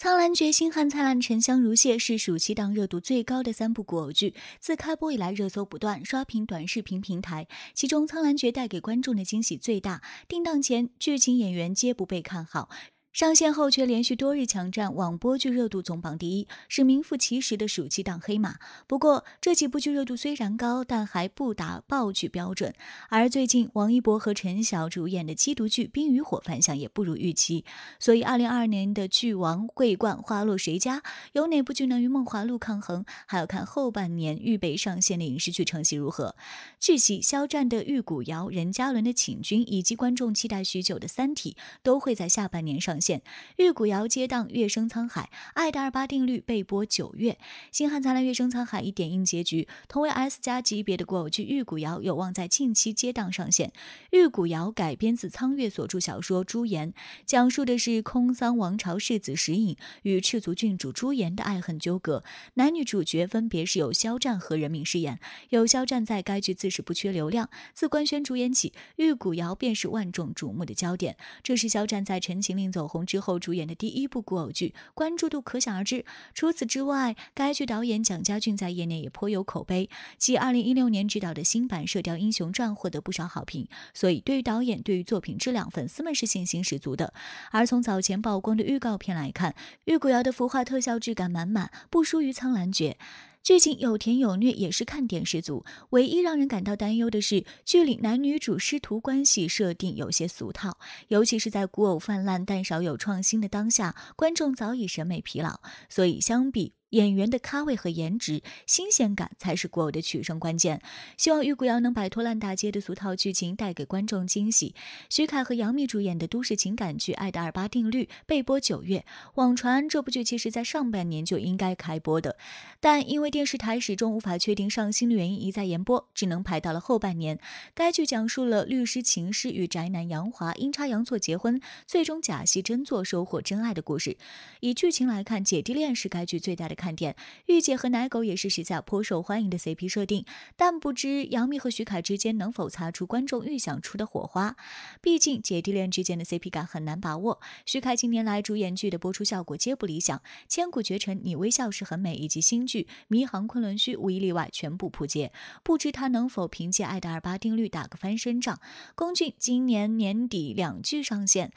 《苍兰诀》《星汉灿烂》《沉香如屑》是暑期档热度最高的三部古偶剧，自开播以来热搜不断，刷屏短视频平台。其中，《苍兰诀》带给观众的惊喜最大，定档前剧情、演员皆不被看好。上线后却连续多日抢占网播剧热度总榜第一，是名副其实的暑期档黑马。不过这几部剧热度虽然高，但还不达爆剧标准。而最近王一博和陈晓主演的缉毒剧《冰与火》反响也不如预期。所以，二零二二年的剧王桂冠花落谁家？有哪部剧能与《梦华录》抗衡？还要看后半年预备上线的影视剧成绩如何。据悉，肖战的《玉骨遥》、任嘉伦的《请君》，以及观众期待许久的《三体》，都会在下半年上。线《玉骨遥》接档《月升沧海》，爱的二八定律被播九月，《星汉灿烂》《月升沧海》已点映结局。同为 S+ 加级别的古剧《玉骨遥》有望在近期接档上线。《玉骨遥》改编自沧月所著小说《朱颜》，讲述的是空桑王朝世子时隐与赤足郡主朱颜的爱恨纠葛。男女主角分别是由肖战和任敏饰演。有肖战在该剧自始不缺流量，自官宣主演起，《玉骨遥》便是万众瞩目的焦点。这是肖战在《陈情令》走。红之后主演的第一部古偶剧，关注度可想而知。除此之外，该剧导演蒋家骏在业内也颇有口碑，其2016年执导的新版《射雕英雄传》获得不少好评，所以对于导演、对于作品质量，粉丝们是信心十足的。而从早前曝光的预告片来看，《玉骨遥》的服化特效质感满满，不输于《苍兰诀》。剧情有甜有虐，也是看点十足。唯一让人感到担忧的是，剧里男女主师徒关系设定有些俗套，尤其是在古偶泛滥但少有创新的当下，观众早已审美疲劳。所以相比，演员的咖位和颜值、新鲜感才是《狗》的取胜关键。希望玉骨瑶能摆脱烂大街的俗套剧情，带给观众惊喜。徐凯和杨幂主演的都市情感剧《爱的二八定律》被播九月，网传这部剧其实在上半年就应该开播的，但因为电视台始终无法确定上新的原因，一再延播，只能排到了后半年。该剧讲述了律师秦施与宅男杨华阴差阳错结婚，最终假戏真做，收获真爱的故事。以剧情来看，姐弟恋是该剧最大的。看点，御姐和奶狗也是实在颇受欢迎的 CP 设定，但不知杨幂和许凯之间能否擦出观众预想出的火花。毕竟姐弟恋之间的 CP 感很难把握。许凯近年来主演剧的播出效果皆不理想，《千古绝尘》《你微笑时很美》以及新剧《迷航昆仑虚》无一例外全部扑街。不知他能否凭借爱二八定律打个翻身仗？龚俊今年年底两剧上线。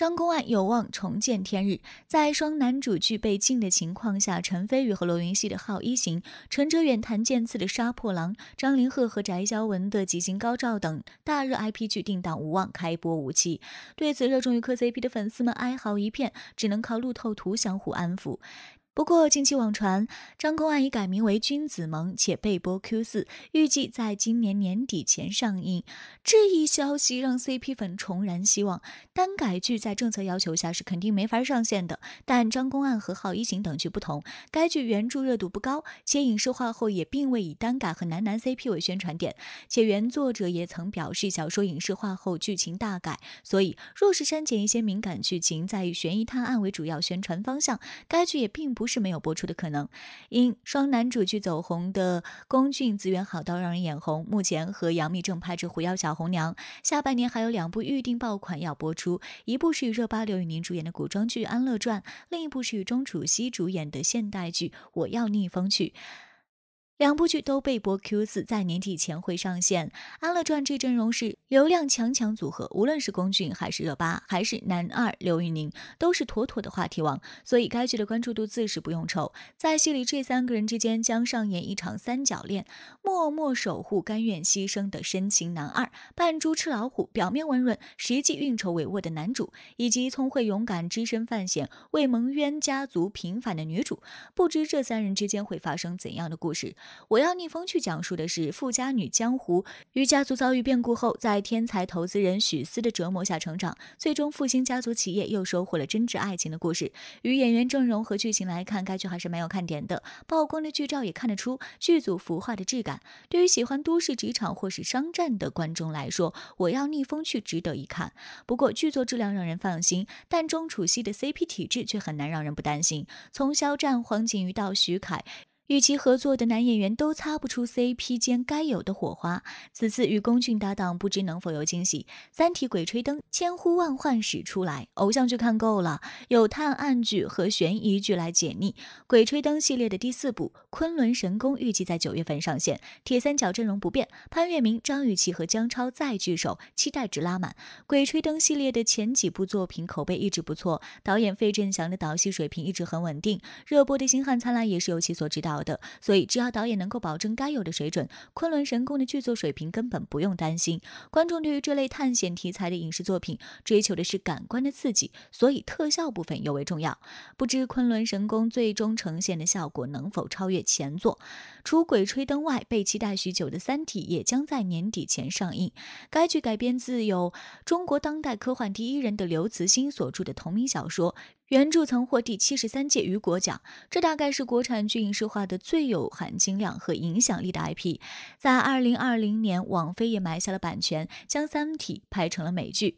张公案有望重见天日。在双男主剧被禁的情况下，陈飞宇和罗云熙的《好一行》，陈哲远、谭剑次的《杀破狼》，张凌赫和翟潇闻的《吉星高照》等大热 IP 剧定档无望，开播无期。对此，热衷于磕 CP 的粉丝们哀嚎一片，只能靠路透图相互安抚。不过，近期网传张公案已改名为《君子盟》，且被播 Q 四，预计在今年年底前上映。这一消息让 CP 粉重燃希望。单改剧在政策要求下是肯定没法上线的，但张公案和《好一行》等剧不同，该剧原著热度不高，且影视化后也并未以单改和男男 CP 为宣传点，且原作者也曾表示小说影视化后剧情大改，所以若是删减一些敏感剧情，在以悬疑探案为主要宣传方向，该剧也并不。是没有播出的可能，因双男主剧走红的龚俊资源好到让人眼红，目前和杨幂正拍着《狐妖小红娘》，下半年还有两部预定爆款要播出，一部是与热巴、刘宇宁主演的古装剧《安乐传》，另一部是与钟楚曦主演的现代剧《我要逆风去》。两部剧都被博 Q 四在年底前会上线，《安乐传》这阵容是流量强强组合，无论是龚俊还是热巴，还是男二刘宇宁，都是妥妥的话题王，所以该剧的关注度自是不用愁。在戏里，这三个人之间将上演一场三角恋，默默守护、甘愿牺牲的深情男二，扮猪吃老虎、表面温润、实际运筹帷幄的男主，以及聪慧勇敢、只身犯险、为蒙冤家族平反的女主，不知这三人之间会发生怎样的故事。我要逆风去讲述的是富家女江湖于家族遭遇变故后，在天才投资人许思的折磨下成长，最终复兴家族企业，又收获了真挚爱情的故事。与演员阵容和剧情来看，该剧还是蛮有看点的。曝光的剧照也看得出剧组服化的质感。对于喜欢都市职场或是商战的观众来说，我要逆风去值得一看。不过剧作质量让人放心，但钟楚曦的 CP 体质却很难让人不担心。从肖战、黄景瑜到徐凯。与其合作的男演员都擦不出 C P 间该有的火花，此次与龚俊搭档不知能否有惊喜。《三体》《鬼吹灯》千呼万唤始出来，偶像剧看够了，有探案剧和悬疑剧来解腻。《鬼吹灯》系列的第四部《昆仑神宫》预计在九月份上线，铁三角阵容不变，潘粤明、张雨绮和姜超再聚首，期待值拉满。《鬼吹灯》系列的前几部作品口碑一直不错，导演费振翔的导戏水平一直很稳定，热播的《星汉灿烂》也是由其所指导。的，所以只要导演能够保证该有的水准，昆仑神宫的剧作水平根本不用担心。观众对于这类探险题材的影视作品，追求的是感官的刺激，所以特效部分尤为重要。不知昆仑神宫最终呈现的效果能否超越前作？除《鬼吹灯》外，被期待许久的《三体》也将在年底前上映。该剧改编自有中国当代科幻第一人的刘慈欣所著的同名小说。原著曾获第七十三届雨果奖，这大概是国产剧影视化的最有含金量和影响力的 IP。在二零二零年，王菲也买下了版权，将《三体》拍成了美剧。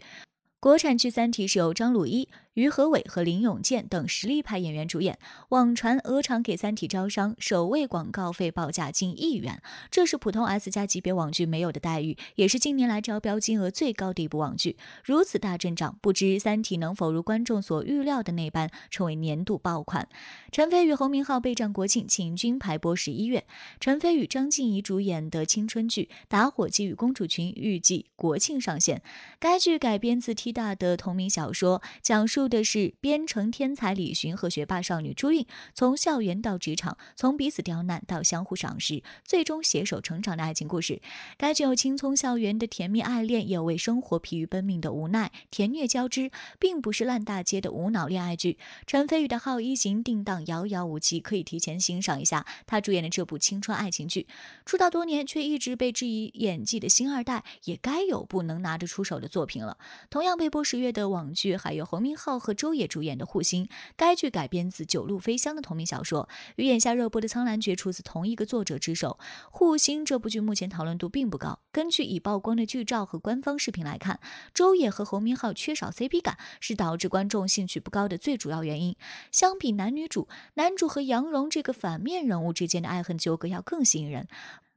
国产剧《三体》是由张鲁一。于和伟和林永健等实力派演员主演。网传鹅厂给《三体》招商首位广告费报价近亿元，这是普通 S+ 加级别网剧没有的待遇，也是近年来招标金额最高的一部网剧。如此大阵仗，不知《三体》能否如观众所预料的那般成为年度爆款。陈飞与侯明昊备战国庆，请军排播十一月。陈飞与张静怡主演的青春剧《打火机与公主裙》预计国庆上线。该剧改编自 T 大的同名小说，讲述。录的是编程天才李寻和学霸少女朱韵，从校园到职场，从彼此刁难到相互赏识，最终携手成长的爱情故事。该剧有青葱校园的甜蜜爱恋，也有为生活疲于奔命的无奈，甜虐交织，并不是烂大街的无脑恋爱剧。陈飞宇的《号一》行》定档遥遥无期，可以提前欣赏一下他主演的这部青春爱情剧。出道多年却一直被质疑演技的新二代，也该有不能拿得出手的作品了。同样被播十月的网剧还有侯明昊。和周也主演的《护心》，该剧改编自九鹭非香的同名小说，与眼下热播的《苍兰诀》出自同一个作者之手。《护心》这部剧目前讨论度并不高。根据已曝光的剧照和官方视频来看，周也和侯明昊缺少 CP 感，是导致观众兴趣不高的最主要原因。相比男女主，男主和杨蓉这个反面人物之间的爱恨纠葛要更吸引人。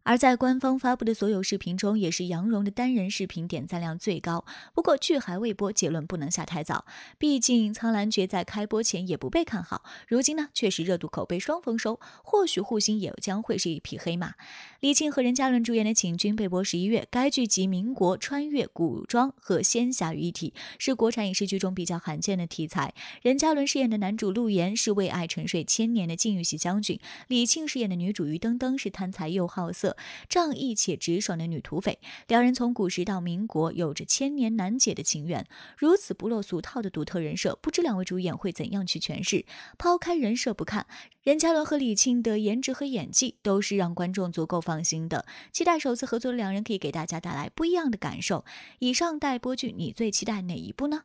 而在官方发布的所有视频中，也是杨蓉的单人视频点赞量最高。不过剧还未播，结论不能下太早。毕竟《苍兰诀》在开播前也不被看好，如今呢，却是热度、口碑双丰收，或许《护心》也将会是一匹黑马。李沁和任嘉伦主演的《请君》被播十一月，该剧集民国、穿越、古装和仙侠于一体，是国产影视剧中比较罕见的题材。任嘉伦饰演的男主陆岩是为爱沉睡千年的禁欲系将军，李沁饰演的女主于登登是贪财又好色。仗义且直爽的女土匪，两人从古时到民国，有着千年难解的情缘。如此不落俗套的独特人设，不知两位主演会怎样去诠释。抛开人设不看，任嘉伦和李沁的颜值和演技都是让观众足够放心的。期待首次合作的两人可以给大家带来不一样的感受。以上待播剧，你最期待哪一部呢？